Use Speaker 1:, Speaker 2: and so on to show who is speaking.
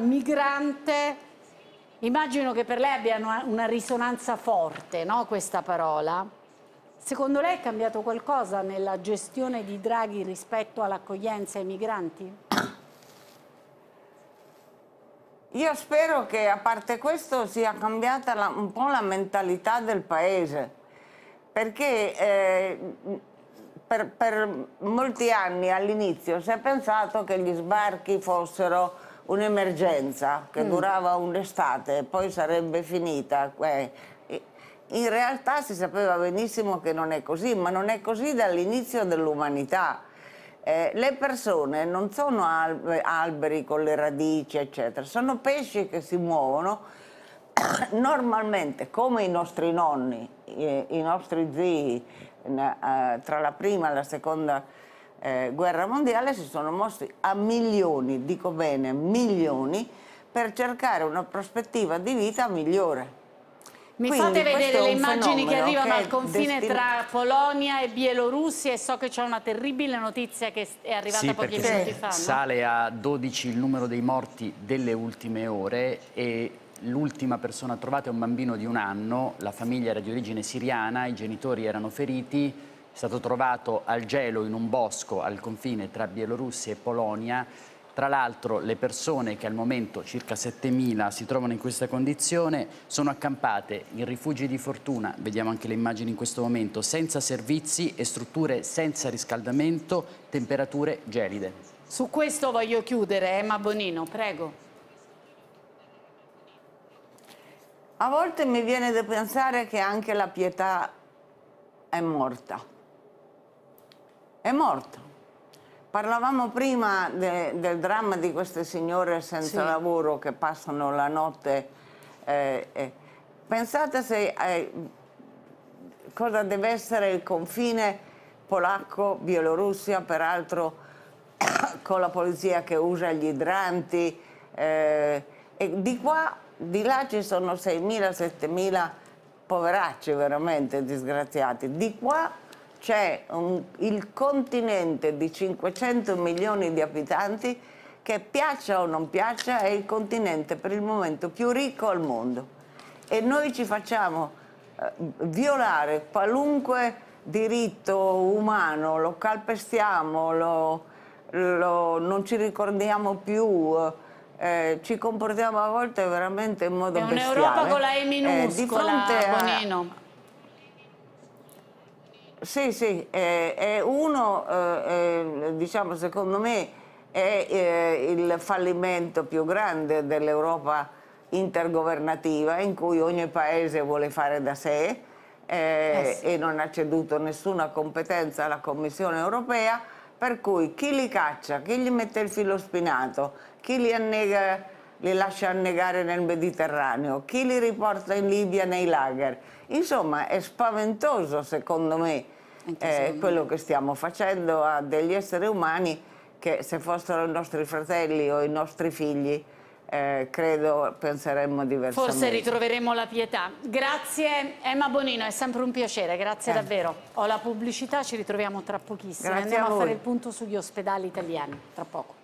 Speaker 1: Migrante, immagino che per lei abbia una, risonanza forte no, questa parola. Secondo lei è cambiato qualcosa nella gestione di Draghi rispetto all'accoglienza ai migranti?
Speaker 2: Io spero che a parte questo sia cambiata la, un po' la mentalità del paese, perché eh, per, per molti anni all'inizio si è pensato che gli sbarchi fossero un'emergenza che mm. durava un'estate e poi sarebbe finita. Eh, in realtà si sapeva benissimo che non è così, ma non è così dall'inizio dell'umanità. Eh, le persone non sono alberi con le radici, eccetera, sono pesci che si muovono normalmente come i nostri nonni, i nostri zii, eh, tra la prima e la seconda eh, guerra mondiale si sono mossi a milioni, dico bene, milioni, per cercare una prospettiva di vita migliore. Mi Quindi fate vedere le
Speaker 1: immagini che arrivano che al confine destino... tra Polonia e Bielorussia e so che c'è una terribile notizia che è arrivata sì, pochi minuti fa. No? Sale
Speaker 3: a 12 il numero dei morti delle ultime ore e l'ultima persona trovata è un bambino di un anno, la famiglia era di origine siriana, i genitori erano feriti, è stato trovato al gelo in un bosco al confine tra Bielorussia e Polonia. Tra l'altro le persone che al momento, circa 7.000, si trovano in questa condizione sono accampate in rifugi di fortuna, vediamo anche le immagini in questo momento, senza servizi e strutture senza riscaldamento, temperature gelide.
Speaker 1: Su questo voglio chiudere, Emma eh, Bonino, prego.
Speaker 2: A volte mi viene da pensare che anche la pietà è morta è morto. Parlavamo prima de, del dramma di queste signore senza sì. lavoro che passano la notte. Eh, eh. Pensate se, eh, cosa deve essere il confine polacco-bielorussia, peraltro con la polizia che usa gli idranti. Eh, e di qua, di là ci sono 6.000-7.000 poveracci veramente disgraziati. Di qua c'è il continente di 500 milioni di abitanti che piaccia o non piaccia è il continente per il momento più ricco al mondo e noi ci facciamo eh, violare qualunque diritto umano, lo calpestiamo, lo, lo, non ci ricordiamo più, eh, ci comportiamo a volte veramente in modo è bestiale. È un'Europa con la E minuscola, eh, di fronte a, Bonino sì, sì, eh, è uno, eh, diciamo, secondo me è eh, il fallimento più grande dell'Europa intergovernativa in cui ogni paese vuole fare da sé eh, eh sì. e non ha ceduto nessuna competenza alla Commissione europea, per cui chi li caccia, chi gli mette il filo spinato, chi li, annega, li lascia annegare nel Mediterraneo, chi li riporta in Libia nei lager, Insomma, è spaventoso secondo me eh, quello che stiamo facendo a degli esseri umani che se fossero i nostri fratelli o i nostri figli eh, credo penseremmo diversamente. Forse ritroveremo
Speaker 1: la pietà. Grazie Emma Bonino, è sempre un piacere, grazie eh. davvero. Ho la pubblicità, ci ritroviamo tra pochissimo. Grazie Andiamo a, a fare il punto sugli ospedali italiani, tra poco.